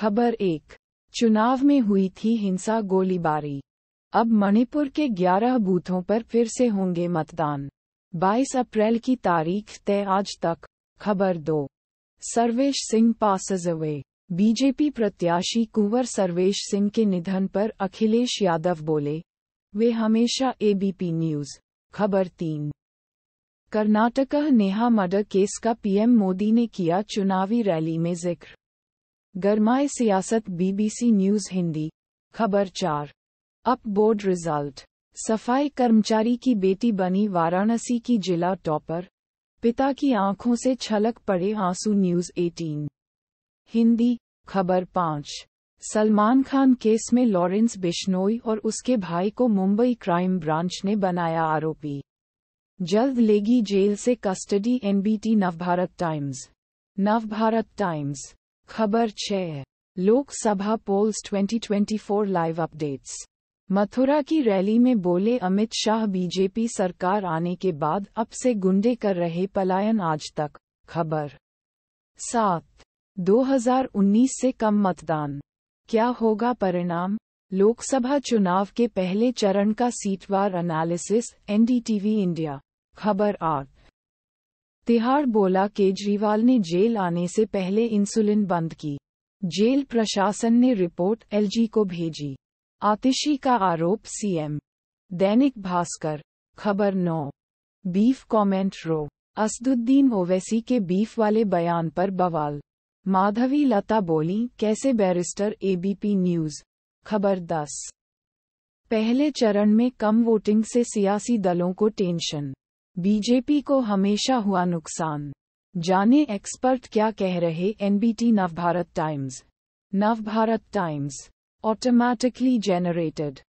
खबर एक चुनाव में हुई थी हिंसा गोलीबारी अब मणिपुर के 11 बूथों पर फिर से होंगे मतदान 22 अप्रैल की तारीख तय आज तक खबर दो Sarvesh Singh passes away BJP प्रत्याशी कुंवर सर्वेश सिंह के निधन पर अखिलेश यादव बोले वे हमेशा एबीपी न्यूज खबर तीन कर्नाटक नेहा मर्डर केस का पीएम मोदी ने किया चुनावी रैली में जिक्र गरमाए सियासत बीबीसी न्यूज हिंदी खबर चार अप बोर्ड रिजल्ट सफाई कर्मचारी की बेटी बनी वाराणसी की जिला टॉपर पिता की आंखों से छलक पड़े आंसू न्यूज 18 हिंदी खबर पांच सलमान खान केस में लॉरेंस बिश्नोई और उसके भाई को मुंबई क्राइम ब्रांच ने बनाया आरोपी जल्द लेगी जेल से custody NBT Navbharat Times Navbharat Times खबर छः Lok Sabha polls 2024 live updates Mathura की रैली में बोले अमित शाह बीजेपी सरकार आने के बाद अब से गुंडे कर रहे पलायन आज तक खबर सात 2019 से कम मतदान क्या होगा परिणाम लोकसभा चुनाव के पहले चरण का सीटवार एनालिसिस एनडीटीवी इंडिया खबर आठ तिहाड़ बोला केजरीवाल ने जेल आने से पहले इंसुलिन बंद की जेल प्रशासन ने रिपोर्ट एलजी को भेजी आतिशी का आरोप सीएम दैनिक भास्कर खबर नौ beef comment row Asaduddin Owaisi के बीफ वाले बयान पर बवाल माधवी लता बोली कैसे बैरिस्टर एबीपी न्यूज खबर दस पहले चरण में कम वोटिंग से सियासी दलों को टेंशन बीजेपी को हमेशा हुआ नुकसान जाने एक्सपर्ट क्या कह रहे NBT Navbharat Times Navbharat Times automatically generated